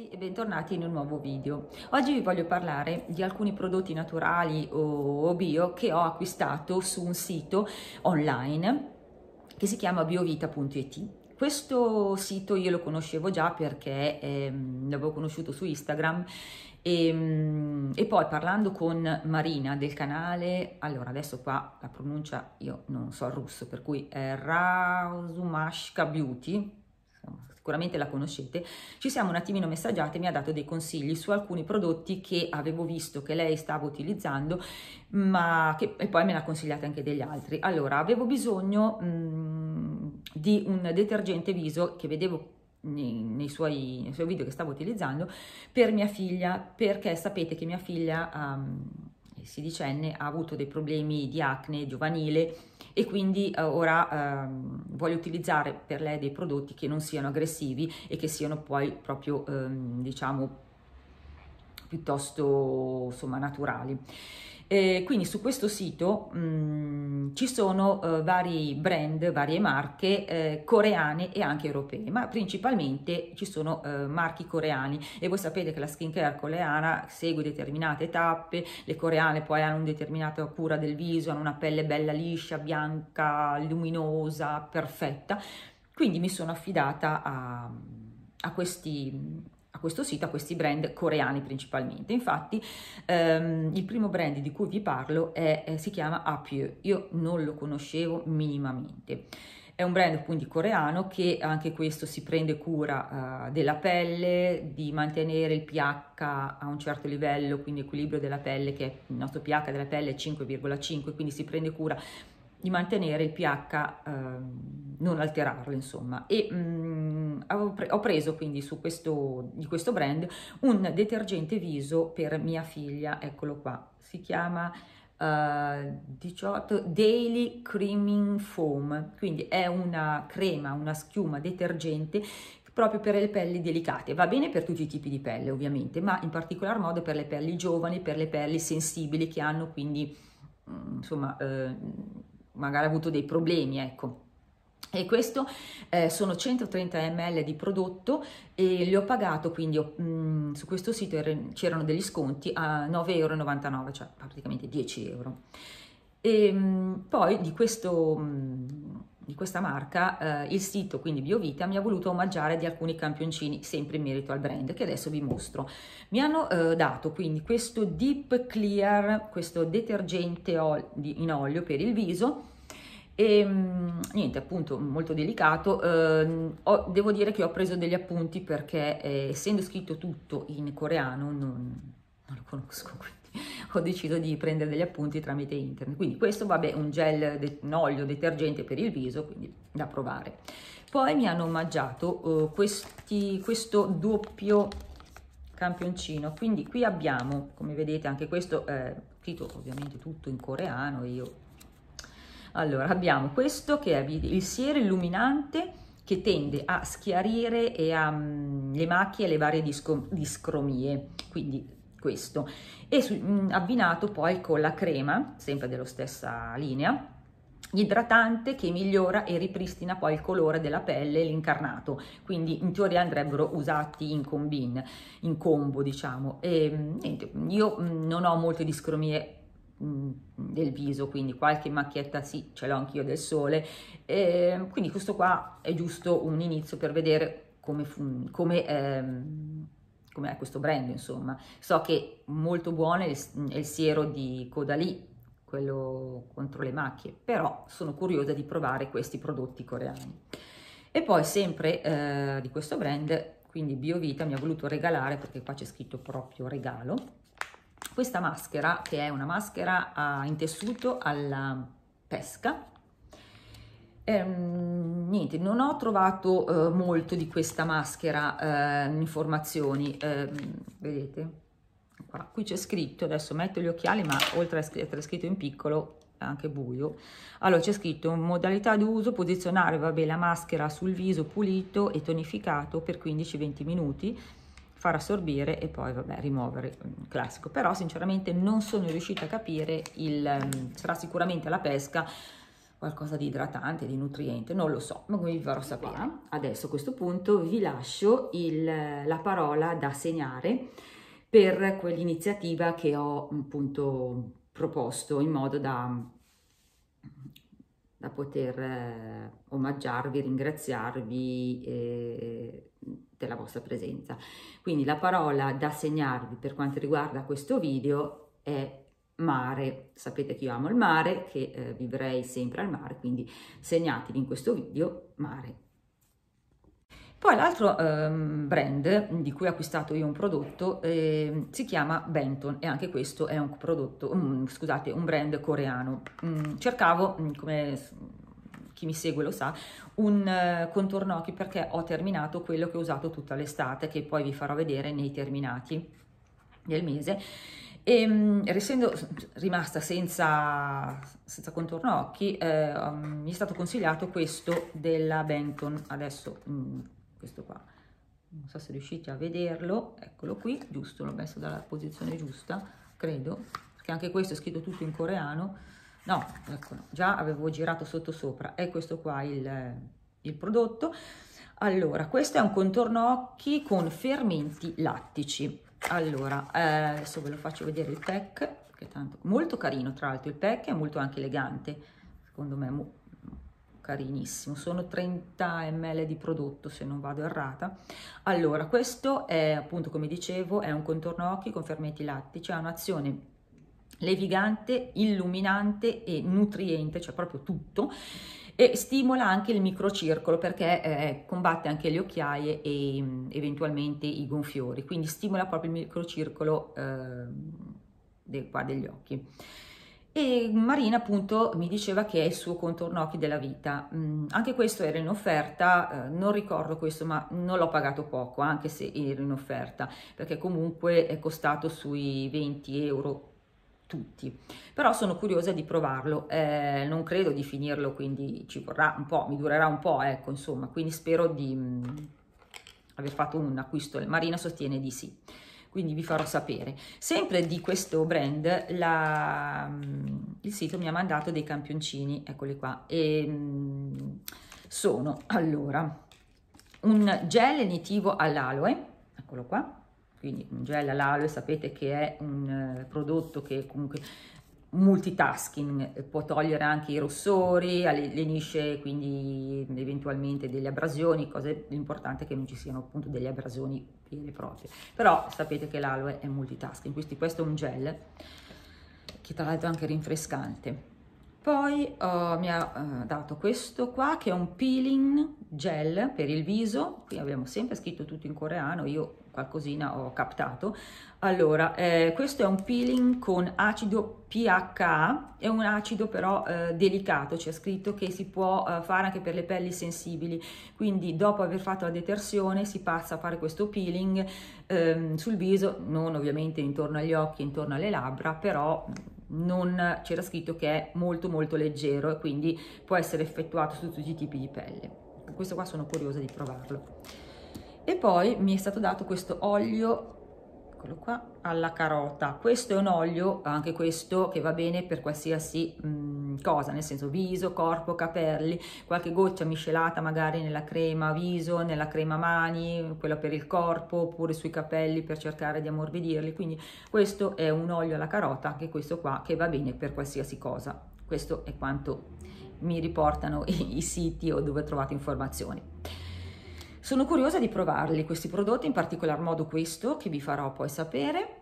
tutti e bentornati in un nuovo video. Oggi vi voglio parlare di alcuni prodotti naturali o bio che ho acquistato su un sito online che si chiama biovita.it. Questo sito io lo conoscevo già perché ehm, l'avevo conosciuto su Instagram e, ehm, e, poi parlando con Marina del canale, allora adesso qua la pronuncia io non so il russo, per cui è Rausumashka Beauty, sicuramente la conoscete, ci siamo un attimino messaggiate e mi ha dato dei consigli su alcuni prodotti che avevo visto che lei stava utilizzando, ma che e poi me ne ha consigliate anche degli altri. Allora, avevo bisogno mh, mm, di un detergente viso che vedevo nei, nei, suoi, nei, suoi, video che stavo utilizzando per mia figlia, perché sapete che mia figlia... Um, sedicenne ha avuto dei problemi di acne giovanile e quindi eh, ora eh, voglio utilizzare per lei dei prodotti che non siano aggressivi e che siano poi proprio eh, diciamo piuttosto insomma naturali eh, quindi su questo sito mh, mm, ci sono eh, vari brand, varie marche eh, coreane e anche europee, ma principalmente ci sono eh, marchi coreani e voi sapete che la skincare coreana segue determinate tappe, le coreane poi hanno una determinata cura del viso, hanno una pelle bella liscia, bianca, luminosa, perfetta, quindi mi sono affidata a, a questi questo sito, a questi brand coreani principalmente. Infatti ehm, il primo brand di cui vi parlo è, eh, si chiama Apue, io non lo conoscevo minimamente. È un brand quindi coreano che anche questo si prende cura uh, della pelle, di mantenere il pH a un certo livello, quindi equilibrio della pelle, che il nostro pH della pelle è 5,5, quindi si prende cura di mantenere il pH, eh, non alterarlo insomma. E mh, mm, ho preso quindi su questo, di questo brand un detergente viso per mia figlia, eccolo qua, si chiama eh, 18 Daily Creaming Foam, quindi è una crema, una schiuma detergente proprio per le pelli delicate, va bene per tutti i tipi di pelle ovviamente, ma in particolar modo per le pelli giovani, per le pelli sensibili che hanno quindi mm, insomma eh, magari avuto dei problemi, ecco. E questo eh, sono 130 ml di prodotto e li ho pagato, quindi ho, mh, mm, su questo sito er- c'erano degli sconti a 9,99 euro, cioè praticamente 10 euro. E ehm, mh, poi di questo... Mh, mm, di questa marca, eh, il sito, quindi Biovita, mi ha voluto omaggiare di alcuni campioncini, sempre in merito al brand, che adesso vi mostro. Mi hanno eh, dato quindi questo Deep Clear, questo detergente in olio per il viso, e mm, niente, appunto, molto delicato. Eh, ho, devo dire che ho preso degli appunti perché, eh, essendo scritto tutto in coreano, non, non lo conosco, quindi ho deciso di prendere degli appunti tramite internet. Quindi questo vabbè un gel, de- un olio detergente per il viso, quindi da provare. Poi mi hanno omaggiato eh, questi, questo doppio campioncino, quindi qui abbiamo, come vedete anche questo, eh, ovviamente tutto in coreano, io... Allora, abbiamo questo che è il siero illuminante che tende a schiarire e a, um, le macchie e le varie discromie, quindi questo e su, mh, mm, abbinato poi con la crema sempre della stessa linea idratante che migliora e ripristina poi il colore della pelle e l'incarnato quindi in teoria andrebbero usati in combin in combo diciamo e, mm, niente, io mh, mm, non ho molte discromie del viso, quindi qualche macchietta sì, ce l'ho anch'io del sole, e quindi questo qua è giusto un inizio per vedere come, come ehm, come è questo brand insomma. So che molto buono è il, è il siero di Codalì, quello contro le macchie, però sono curiosa di provare questi prodotti coreani. E poi sempre eh, di questo brand, quindi Biovita mi ha voluto regalare, perché qua c'è scritto proprio regalo, questa maschera che è una maschera a, ah, in tessuto alla pesca, Ehm, niente, non ho trovato eh, molto di questa maschera eh, informazioni, eh, vedete? Qua. Qui c'è scritto, adesso metto gli occhiali, ma oltre a essere scritto in piccolo anche buio. Allora c'è scritto modalità d'uso, posizionare vabbè, la maschera sul viso pulito e tonificato per 15-20 minuti, far assorbire e poi vabbè rimuovere, mm, classico. Però sinceramente non sono riuscita a capire, il, sarà mm, sicuramente la pesca, qualcosa di idratante, di nutriente, non lo so, ma vi farò sapere. Adesso a questo punto vi lascio il, la parola da segnare per quell'iniziativa che ho appunto proposto in modo da, da poter eh, omaggiarvi, ringraziarvi eh, della vostra presenza. Quindi la parola da segnarvi per quanto riguarda questo video è mare. Sapete che io amo il mare, che eh, vivrei sempre al mare, quindi segnatevi in questo video mare. Poi l'altro ehm, brand di cui ho acquistato io un prodotto eh, si chiama Benton e anche questo è un prodotto, um, scusate, un brand coreano. Mm, cercavo, mm, come chi mi segue lo sa, un uh, eh, contorno occhi perché ho terminato quello che ho usato tutta l'estate che poi vi farò vedere nei terminati del mese e ehm, essendo rimasta senza, senza contorno occhi, eh, um, mi è stato consigliato questo della Benton, adesso mm, questo qua, non so se riuscite a vederlo, eccolo qui, giusto, l'ho messo dalla posizione giusta, credo, perché anche questo è scritto tutto in coreano, no, eccolo, già avevo girato sotto sopra, è questo qua il, il prodotto. Allora, questo è un contorno occhi con fermenti lattici, allora eh, adesso ve lo faccio vedere il pack che tanto, molto carino tra l'altro il pack è molto anche elegante secondo me carinissimo sono 30 ml di prodotto se non vado errata allora questo è appunto come dicevo è un contorno occhi con fermenti lattici ha un'azione levigante illuminante e nutriente cioè proprio tutto e stimola anche il microcircolo perché eh, combatte anche le occhiaie e mh, mm, eventualmente i gonfiori, quindi stimola proprio il microcircolo eh, de, qua degli occhi. E Marina appunto mi diceva che è il suo contorno occhi della vita, mm, anche questo era in offerta, eh, non ricordo questo ma non l'ho pagato poco anche se era in offerta perché comunque è costato sui 20 euro tutti, però sono curiosa di provarlo, eh, non credo di finirlo, quindi ci vorrà un po', mi durerà un po', ecco, insomma, quindi spero di mh, mm, aver fatto un acquisto, Marina sostiene di sì, quindi vi farò sapere. Sempre di questo brand, la, mh, mm, il sito mi ha mandato dei campioncini, eccoli qua, e mh, mm, sono, allora, un gel nitivo all'aloe, eccolo qua, quindi un Mungella, l'aloe sapete che è un eh, prodotto che comunque multitasking, eh, può togliere anche i rossori, allenisce quindi eventualmente delle abrasioni, cose l'importante è che non ci siano appunto delle abrasioni vere e proprie, però sapete che l'aloe è multitasking, quindi questo è un gel che tra l'altro è anche rinfrescante. Poi oh, mi ha eh, dato questo qua che è un peeling gel per il viso, qui abbiamo sempre scritto tutto in coreano, io qualcosina ho captato. Allora, eh, questo è un peeling con acido PHA, è un acido però eh, delicato, c'è scritto che si può eh, fare anche per le pelli sensibili, quindi dopo aver fatto la detersione si passa a fare questo peeling ehm, sul viso, non ovviamente intorno agli occhi, intorno alle labbra, però non c'era scritto che è molto molto leggero e quindi può essere effettuato su tutti i tipi di pelle. Questo qua sono curiosa di provarlo. E poi mi è stato dato questo olio eccolo qua, alla carota. Questo è un olio, anche questo, che va bene per qualsiasi mh, mm, cosa, nel senso viso, corpo, capelli, qualche goccia miscelata magari nella crema viso, nella crema mani, quella per il corpo, oppure sui capelli per cercare di ammorbidirli. Quindi questo è un olio alla carota, anche questo qua, che va bene per qualsiasi cosa. Questo è quanto mi riportano i, i siti o dove trovate informazioni. Sono curiosa di provarli questi prodotti, in particolar modo questo che vi farò poi sapere.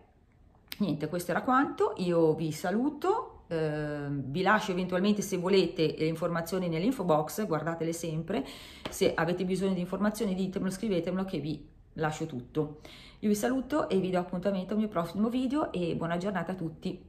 Niente, questo era quanto, io vi saluto, eh, vi lascio eventualmente se volete le informazioni nell'info box, guardatele sempre, se avete bisogno di informazioni ditemelo, scrivetemelo che vi lascio tutto. Io vi saluto e vi do appuntamento al mio prossimo video e buona giornata a tutti.